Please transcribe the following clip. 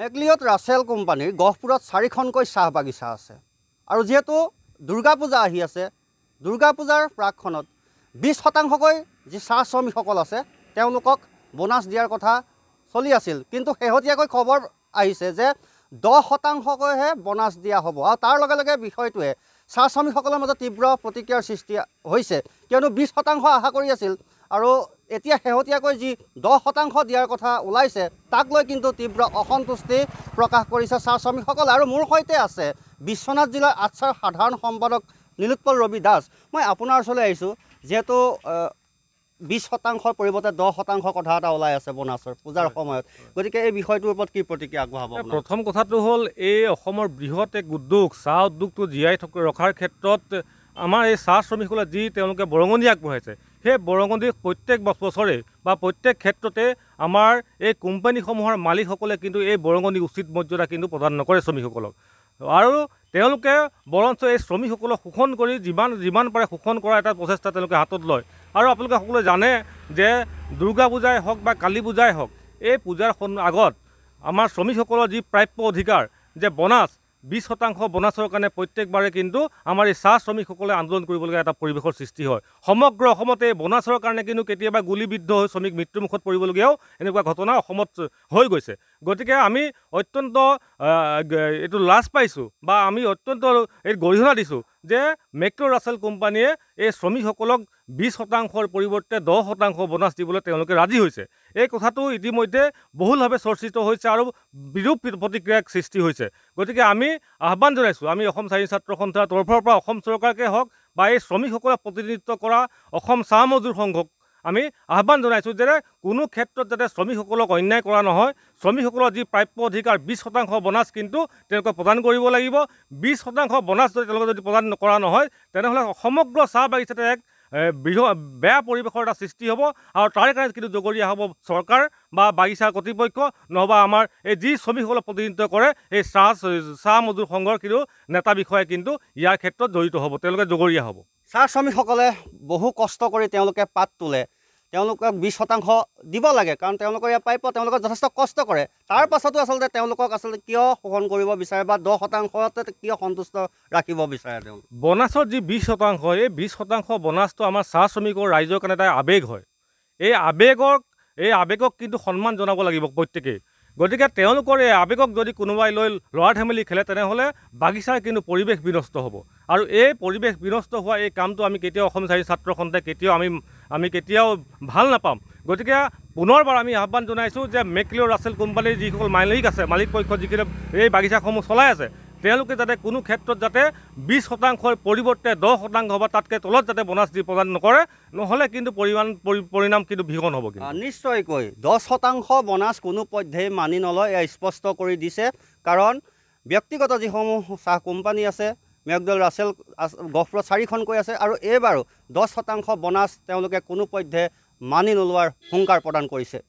মেগলিয়ত Russell কোম্পানীৰ গহপুৰত চাৰিখনকৈ চাহ বাগিচা আছে আৰু যিহেতু দুৰ্গা পূজা আহি আছে দুৰ্গা পূজাৰ প্ৰাকখনত বিছ শতাংশকৈ যি চাহ শ্ৰমিকসকল আছে তেওঁলোকক বোনাছ দিয়াৰ কথা চলি আছিল কিন্তু শেহতীয়াকৈ খবৰ আহিছে যে দহ শতাংশকৈহে বোনাছ দিয়া হ'ব আৰু তাৰ লগে লগে বিষয়টোৱে চাহ শ্ৰমিকসকলৰ মাজত তীব্ৰ প্ৰতিক্ৰিয়াৰ সৃষ্টি হৈছে কিয়নো বিছ শতাংশ আশা কৰি আছিল আৰু এতিয়া শেহতীয়াকৈ যি দহ শতাংশ দিয়াৰ কথা ওলাইছে তাক লৈ কিন্তু তীব্ৰ অসন্তুষ্টি প্ৰকাশ কৰিছে চাহ শ্ৰমিকসকলে আৰু মোৰ সৈতে আছে বিশ্বনাথ জিলাৰ আচাৰ সাধাৰণ সম্পাদক নীলোৎপল ৰবি দাস মই আপোনাৰ ওচৰলৈ আহিছোঁ যিহেতু বিছ শতাংশৰ পৰিৱৰ্তে দহ শতাংশ কথা এটা ওলাই আছে বনাচৰ পূজাৰ সময়ত গতিকে এই বিষয়টোৰ ওপৰত কি প্ৰতিক্ৰিয়া আগবঢ়াব প্ৰথম কথাটো হ'ল এই অসমৰ বৃহৎ এক উদ্যোগ চাহ উদ্যোগটো জীয়াই থকা ৰখাৰ ক্ষেত্ৰত আমাৰ এই চাহ শ্ৰমিকসকলে যি তেওঁলোকে বৰঙণি আগবঢ়াইছে সেই বৰঙণি প্ৰত্যেক বছৰে বা প্ৰত্যেক ক্ষেত্ৰতে আমাৰ এই কোম্পানীসমূহৰ মালিকসকলে কিন্তু এই বৰঙণি উচিত মৰ্যাদা কিন্তু প্ৰদান নকৰে শ্ৰমিকসকলক আৰু তেওঁলোকে বৰঞ্চ এই শ্ৰমিকসকলক শোষণ কৰি যিমান যিমান পাৰে শোষণ কৰা এটা প্ৰচেষ্টা তেওঁলোকে হাতত লয় আৰু আপোনালোকে সকলোৱে জানে যে দুৰ্গা পূজাই হওক বা কালী পূজাই হওক এই পূজাৰ আগত আমাৰ শ্ৰমিকসকলৰ যি প্ৰাপ্য অধিকাৰ যে বনাছ বিশ শতাংশ বোনাছৰ কাৰণে প্ৰত্যেকবাৰে কিন্তু আমাৰ এই চাহ শ্ৰমিকসকলে আন্দোলন কৰিবলগীয়া এটা পৰিৱেশৰ সৃষ্টি হয় সমগ্ৰ অসমতে বোনাছৰ কাৰণে কিন্তু কেতিয়াবা গুলীবিদ্ধ হৈ শ্ৰমিক মৃত্যুমুখত পৰিবলগীয়াও এনেকুৱা ঘটনা অসমত হৈ গৈছে গতিকে আমি অত্যন্ত এইটো লাজ পাইছোঁ বা আমি অত্যন্ত এই গৰিহণা দিছোঁ যে মেক্ৰ' ৰাছেল কোম্পানীয়ে এই শ্ৰমিকসকলক বিছ শতাংশৰ পৰিৱৰ্তে দহ শতাংশ বোনাছ দিবলৈ তেওঁলোকে ৰাজি হৈছে এই কথাটো ইতিমধ্যে বহুলভাৱে চৰ্চিত হৈছে আৰু বিৰূপ প্ৰতিক্ৰিয়াৰ সৃষ্টি হৈছে গতিকে আমি আহ্বান জনাইছোঁ আমি অসম চাৰি ছাত্ৰ সন্থাৰ তৰফৰ পৰা অসম চৰকাৰকে হওক বা এই শ্ৰমিকসকলক প্ৰতিনিধিত্ব কৰা অসম চাহ মজুৰ সংঘক আমি আহ্বান জনাইছোঁ যে কোনো ক্ষেত্ৰত যাতে শ্ৰমিকসকলক অন্যায় কৰা নহয় শ্ৰমিকসকলৰ যি প্ৰাপ্য অধিকাৰ বিছ শতাংশ বনাছ কিন্তু তেওঁলোকে প্ৰদান কৰিব লাগিব বিছ শতাংশ বনাছ যদি তেওঁলোকে যদি প্ৰদান কৰা নহয় তেনেহ'লে সমগ্ৰ চাহ বাগিচাতে এক বৃহৎ বেয়া পৰিৱেশৰ এটা সৃষ্টি হ'ব আৰু তাৰ কাৰণে কিন্তু জগৰীয়া হ'ব চৰকাৰ বা বাগিচাৰ কৰ্তৃপক্ষ নহ'বা আমাৰ এই যি শ্ৰমিকসকলক প্ৰতিনিধিত্ব কৰে এই চাহ চাহ মজুৰ সংঘৰ কিন্তু নেতা বিষয়াই কিন্তু ইয়াৰ ক্ষেত্ৰত জড়িত হ'ব তেওঁলোকে জগৰীয়া হ'ব চাহ শ্ৰমিকসকলে বহু কষ্ট কৰি তেওঁলোকে পাত তোলে তেওঁলোকক বিছ শতাংশ দিব লাগে কাৰণ তেওঁলোকৰ ইয়াৰ প্ৰাপ্য তেওঁলোকে যথেষ্ট কষ্ট কৰে তাৰ পাছতো আচলতে তেওঁলোকক আচলতে কিয় শোষণ কৰিব বিচাৰে বা দহ শতাংশতে কিয় সন্তুষ্ট ৰাখিব বিচাৰে তেওঁলোক বনাচত যি বিছ শতাংশ এই বিশ শতাংশ বনাচটো আমাৰ চাহ শ্ৰমিকৰ ৰাইজৰ কাৰণে এটা আৱেগ হয় এই আৱেগক এই আৱেগক কিন্তু সন্মান জনাব লাগিব প্ৰত্যেকেই গতিকে তেওঁলোকৰ এই আৱেগক যদি কোনোবাই লৈ ল'ৰা ধেমেলি খেলে তেনেহ'লে বাগিচাৰ কিন্তু পৰিৱেশ বিনষ্ট হ'ব আৰু এই পৰিৱেশ বিনষ্ট হোৱা এই কামটো আমি কেতিয়াও অসম চাৰি ছাত্ৰখণ্ডে কেতিয়াও আমি আমি কেতিয়াও ভাল নাপাম গতিকে পুনৰবাৰ আমি আহ্বান জনাইছোঁ যে মেকলিঅ' ৰাছেল কোম্পানীৰ যিসকল মালিক আছে মালিক পক্ষ যিখিনি এই বাগিচাসমূহ চলাই আছে তেওঁলোকে যাতে কোনো ক্ষেত্ৰত যাতে বিছ শতাংশৰ পৰিৱৰ্তে দহ শতাংশ বা তাতকৈ তলত যাতে বনাছ দি প্ৰদান নকৰে নহ'লে কিন্তু পৰিমাণ পৰিণাম কিন্তু ভীষণ হ'ব নিশ্চয়কৈ দহ শতাংশ বনাছ কোনো পধ্যেই মানি নলয় এয়া স্পষ্ট কৰি দিছে কাৰণ ব্যক্তিগত যিসমূহ চাহ কোম্পানী আছে মেকডল ৰাছেল গহপুৰত চাৰিখনকৈ আছে আৰু এইবাৰো দহ শতাংশ বনাছ তেওঁলোকে কোনোপধ্যে মানি নোলোৱাৰ হুংকাৰ প্ৰদান কৰিছে